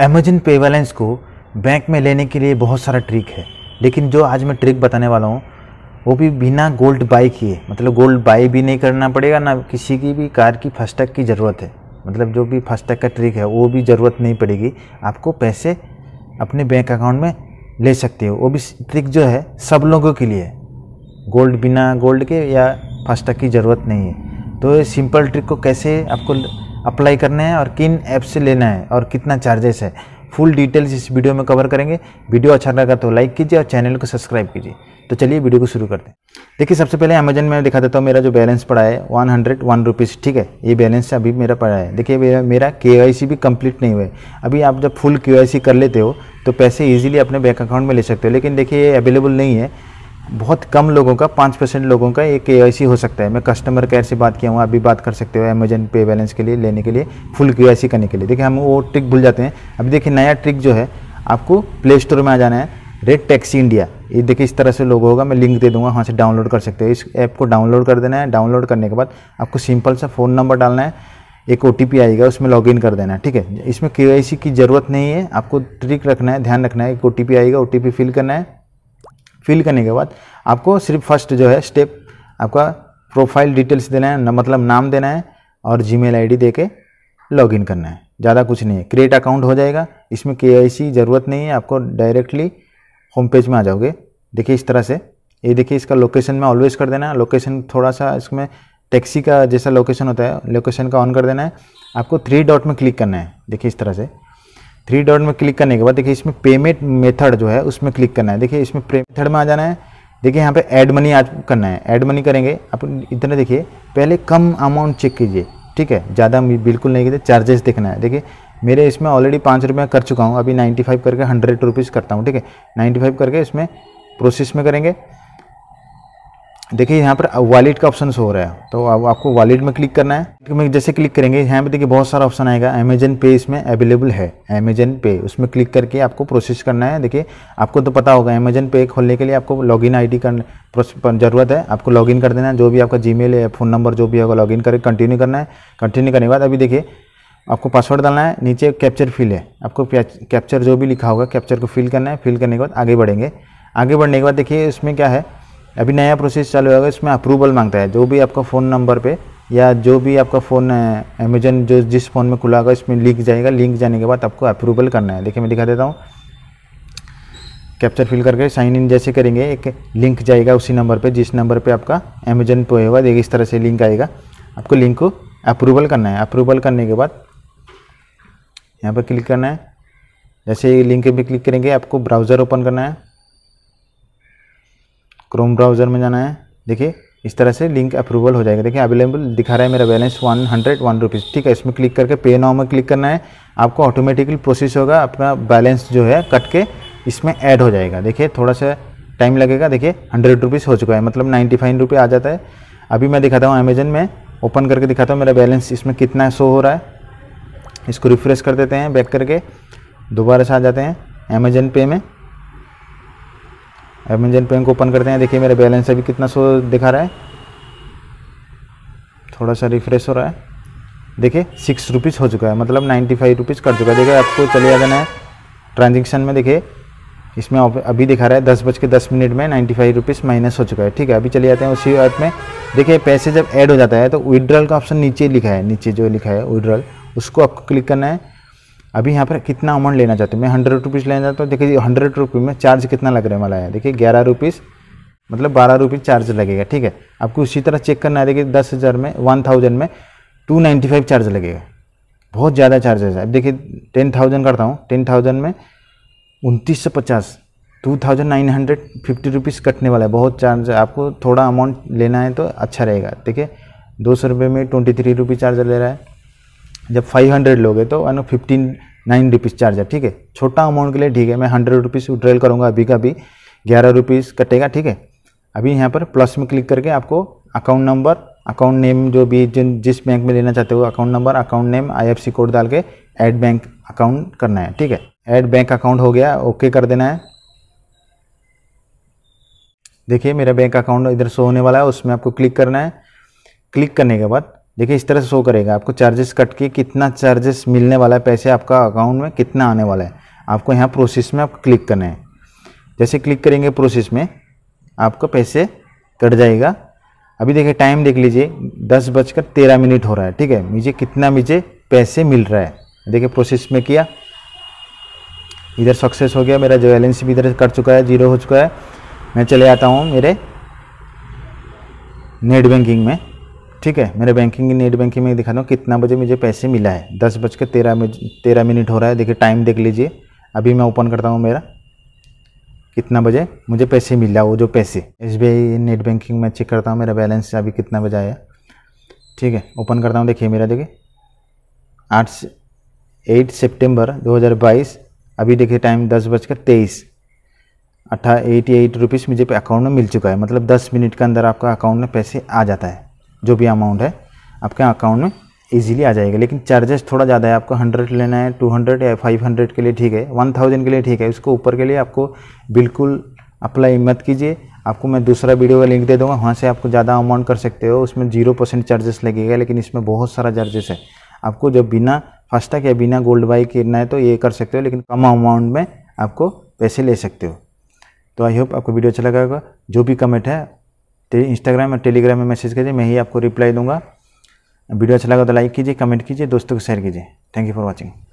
Amazon पे balance को bank में लेने के लिए बहुत सारा ट्रिक है लेकिन जो आज मैं ट्रिक बताने वाला हूँ वो भी बिना गोल्ड बाई किए मतलब गोल्ड बाई भी नहीं करना पड़ेगा ना किसी की भी कार की फास्टैग की ज़रूरत है मतलब जो भी फास्टैग का ट्रिक है वो भी ज़रूरत नहीं पड़ेगी आपको पैसे अपने बैंक अकाउंट में ले सकते हो वो भी ट्रिक जो है सब लोगों के लिए गोल्ड बिना गोल्ड के या फास्टैग की ज़रूरत नहीं है तो ये सिंपल ट्रिक को कैसे आपको अप्लाई करना है और किन ऐप से लेना है और कितना चार्जेस है फुल डिटेल्स इस वीडियो में कवर करेंगे वीडियो अच्छा लगा तो लाइक कीजिए और चैनल को सब्सक्राइब कीजिए तो चलिए वीडियो को शुरू करते हैं देखिए सबसे पहले अमेजन में दिखा देता हूँ मेरा जो बैलेंस पड़ा है वन हंड्रेड वन रुपीज़ ठीक है ये बैलेंस अभी मेरा पड़ा है देखिए मेरा मेरा के भी कंप्लीट नहीं हुआ है अभी आप जब फुल के कर लेते हो तो पैसे ईजिली अपने बैंक अकाउंट में ले सकते हो लेकिन देखिए ये अवेलेबल नहीं है बहुत कम लोगों का पाँच परसेंट लोगों का ये के हो सकता है मैं कस्टमर केयर से बात किया हूँ अभी बात कर सकते हो अमेजन पे बैलेंस के लिए लेने के लिए फुल के करने के लिए देखिए हम वो ट्रिक भूल जाते हैं अभी देखिए नया ट्रिक जो है आपको प्ले स्टोर में आ जाना है रेड टैक्सी इंडिया ये देखिए इस तरह से लोग होगा मैं लिंक दे दूंगा वहाँ से डाउनलोड कर सकते हो इस ऐप को डाउनलोड कर देना है डाउनलोड करने के बाद आपको सिंपल सा फ़ोन नंबर डालना है एक ओ आएगा उसमें लॉगिन कर देना है ठीक है इसमें के की ज़रूरत नहीं है आपको ट्रिक रखना है ध्यान रखना है एक ओ आएगा ओ फिल करना है फिल करने के बाद आपको सिर्फ फर्स्ट जो है स्टेप आपका प्रोफाइल डिटेल्स देना है मतलब नाम देना है और जी मेल आई दे के लॉग इन करना है ज़्यादा कुछ नहीं है क्रिएट अकाउंट हो जाएगा इसमें के ज़रूरत नहीं है आपको डायरेक्टली होम पेज में आ जाओगे देखिए इस तरह से ये देखिए इसका लोकेशन में ऑलवेज कर देना है लोकेशन थोड़ा सा इसमें टैक्सी का जैसा लोकेशन होता है लोकेशन का ऑन कर देना है आपको थ्री डॉट में क्लिक करना है देखिए इस तरह से थ्री डॉट में क्लिक करने के बाद देखिए इसमें पेमेंट मेथड जो है उसमें क्लिक करना है देखिए इसमें पे मेथड में आ जाना है देखिए यहाँ पे ऐड मनी आज करना है ऐड मनी करेंगे आप इतना देखिए पहले कम अमाउंट चेक कीजिए ठीक है ज़्यादा बिल्कुल नहीं कीजिए चार्जेस देखना है देखिए मेरे इसमें ऑलरेडी पाँच रुपया कर चुका हूँ अभी नाइन्टी फाइव करके हंड्रेड रुपीज़ करता हूँ ठीक है नाइन्टी फाइव करके इसमें प्रोसेस में करेंगे देखिए यहाँ पर वॉलेट का ऑप्शन हो रहा है तो अब आपको वॉलेट में क्लिक करना है जैसे क्लिक करेंगे यहाँ पे देखिए बहुत सारा ऑप्शन आएगा अमेजन पे इसमें अवेलेबल है अमेजन पे उसमें क्लिक करके आपको प्रोसेस करना है देखिए आपको तो पता होगा अमेजन पे खोलने के लिए आपको लॉगिन आईडी कर जरूरत है आपको लॉगिन कर देना है जो भी आपका जी है फ़ोन नंबर जो भी होगा लॉग इन कंटिन्यू करना है कंटिन्यू करने के बाद अभी देखिए आपको पासवर्ड डालना है नीचे कैप्चर फिल है आपको कैप्चर जो भी लिखा होगा कैप्चर को फिल करना है फिल करने के बाद आगे बढ़ेंगे आगे बढ़ने के बाद देखिए इसमें क्या है अभी नया प्रोसेस चालू होगा इसमें अप्रूवल मांगता है जो भी आपका फ़ोन नंबर पे या जो भी आपका फ़ोन अमेजन जो जिस फ़ोन में खुला होगा इसमें लिंक जाएगा लिंक जाने के बाद आपको अप्रूवल करना है देखिए मैं दिखा देता हूँ कैप्चर फिल करके साइन इन जैसे करेंगे एक लिंक जाएगा उसी नंबर पर जिस नंबर पर आपका अमेजन पे होगा देखिए इस तरह से लिंक आएगा आपको लिंक को अप्रूवल करना है अप्रूवल करने के बाद यहाँ पर क्लिक करना है जैसे लिंक पर क्लिक करेंगे आपको ब्राउज़र ओपन करना है क्रोम ब्राउज़र में जाना है देखिए इस तरह से लिंक अप्रूवल हो जाएगा देखिए अवेलेबल दिखा रहा है मेरा balance one hundred one rupees ठीक है इसमें क्लिक करके पे नाउ में क्लिक करना है आपको ऑटोमेटिकली प्रोसेस होगा अपना बैलेंस जो है कट के इसमें ऐड हो जाएगा देखिए थोड़ा सा टाइम लगेगा देखिए हंड्रेड रुपीज़ हो चुका है मतलब नाइन्टी फाइव रुपये आ जाता है अभी मैं दिखाता हूँ अमेजन में ओपन करके दिखाता हूँ मेरा बैलेंस इसमें कितना शो हो रहा है इसको रिफ्रेश कर देते हैं बैक करके दोबारा से आ जाते हैं अमेजन पे में अमेजन पे को ओपन करते हैं देखिए मेरा बैलेंस अभी कितना सो दिखा रहा है थोड़ा सा रिफ्रेश हो रहा है देखिए सिक्स रुपीज़ हो चुका है मतलब नाइन्टी फाइव रुपीज़ कट चुका है देखिए आपको चले आ जाना है ट्रांजेक्शन में देखिए इसमें अभी दिखा रहा है दस बज के दस मिनट में नाइन्टी फाइव रुपीज़ माइनस हो चुका है ठीक है अभी चले जाते हैं उसी ऐप में देखिए पैसे जब ऐड हो जाता है तो विड्रॉल का ऑप्शन नीचे लिखा है नीचे जो लिखा है विड्रॉल उसको आपको क्लिक करना है अभी यहाँ पर कितना अमाउंट लेना चाहते हैं मैं हंड्रेड रुपीज़ लेना चाहता हूँ देखिए हंड्रेड रुपीज़ में चार्ज कितना लग रहा है वाला है देखिए ग्यारह रुपीज़ मतलब बारह रुपीज़ चार्ज लगेगा ठीक है आपको उसी तरह चेक करना है देखिए दस हज़ार में वन थाउजेंड में टू नाइन्टी फाइव चार्ज लगेगा बहुत ज़्यादा चार्जेस है अब देखिए टेन थाउजेंड करता हूँ टेन थाउजेंड में उनतीस सौ पचास two thousand nine hundred fifty rupees कटने वाला है बहुत चार्ज आपको थोड़ा अमाउंट लेना है तो अच्छा रहेगा देखिए दो सौ रुपये में ट्वेंटी थ्री रुपीज़ चार्ज ले रहा है जब 500 लोगे तो one fifteen nine rupees charge है ठीक है छोटा अमाउंट के लिए ठीक है मैं हंड्रेड रुपीज़ विड्रेल करूँगा अभी का भी ग्यारह रुपीज़ कटेगा ठीक है अभी यहाँ पर प्लस में क्लिक करके आपको अकाउंट नंबर अकाउंट नेम जो भी जिन जिस बैंक में लेना चाहते हो account number account name I code डाल के ऐड बैंक अकाउंट करना है ठीक है ऐड बैंक अकाउंट हो गया ओके कर देना है देखिए मेरा बैंक अकाउंट इधर शो होने वाला है उसमें आपको क्लिक करना है क्लिक करने के बाद देखिए इस तरह से शो करेगा आपको चार्जेस कट के कितना चार्जेस मिलने वाला है पैसे आपका अकाउंट में कितना आने वाला है आपको यहाँ प्रोसेस में आपको क्लिक करना है जैसे क्लिक करेंगे प्रोसेस में आपका पैसे कट जाएगा अभी देखिए टाइम देख लीजिए दस बजकर तेरह मिनट हो रहा है ठीक है मुझे कितना मुझे पैसे मिल रहा है देखिए प्रोसेस में किया इधर सक्सेस हो गया मेरा जो बैलेंस भी इधर कट चुका है जीरो हो चुका है मैं चले आता हूँ मेरे नेट बैंकिंग में ठीक है मेरे बैंकिंग नेट बैंकिंग में दिखा रहा हूँ कितना बजे मुझे पैसे मिला है दस बज के तेरह तेरह मिनट हो रहा है देखिए टाइम देख लीजिए अभी मैं ओपन करता हूँ मेरा कितना बजे मुझे पैसे मिला वो जो पैसे एस नेट बैंकिंग में चेक करता हूँ मेरा बैलेंस अभी कितना बजे आया ठीक है ओपन करता हूँ देखिए मेरा देखिए आठ एट सेप्टेम्बर दो अभी देखिए टाइम दस बज कर तेईस अट्ठा एटी एट रुपीज़ मुझे अकाउंट में मिल चुका है मतलब दस मिनट के अंदर आपका अकाउंट में पैसे आ जाता है जो भी अमाउंट है आपके अकाउंट में ईजिली आ जाएगा लेकिन चार्जेस थोड़ा ज़्यादा है आपको हंड्रेड लेना है टू हंड्रेड या फाइव हंड्रेड के लिए ठीक है वन थाउजेंड के लिए ठीक है उसको ऊपर के लिए आपको बिल्कुल अप्लाई मत कीजिए आपको मैं दूसरा वीडियो का लिंक दे दूंगा वहाँ से आपको ज़्यादा अमाउंट कर सकते हो उसमें जीरो परसेंट चार्जेस लगेगा लेकिन इसमें बहुत सारा चार्जेस है आपको जब बिना फास्टैग या बिना गोल्ड बाई करना है तो ये कर सकते हो लेकिन कम अमाउंट में आपको पैसे ले सकते हो तो आई होप आपको वीडियो अच्छा लगा होगा जो भी कमेंट है ते इंस्टाग्राम और टेलीग्राम में मैसेज करिए मैं ही आपको रिप्लाई दूंगा वीडियो अच्छा लगा तो लाइक कीजिए कमेंट कीजिए दोस्तों को शेयर कीजिए थैंक यू फॉर वॉचिंग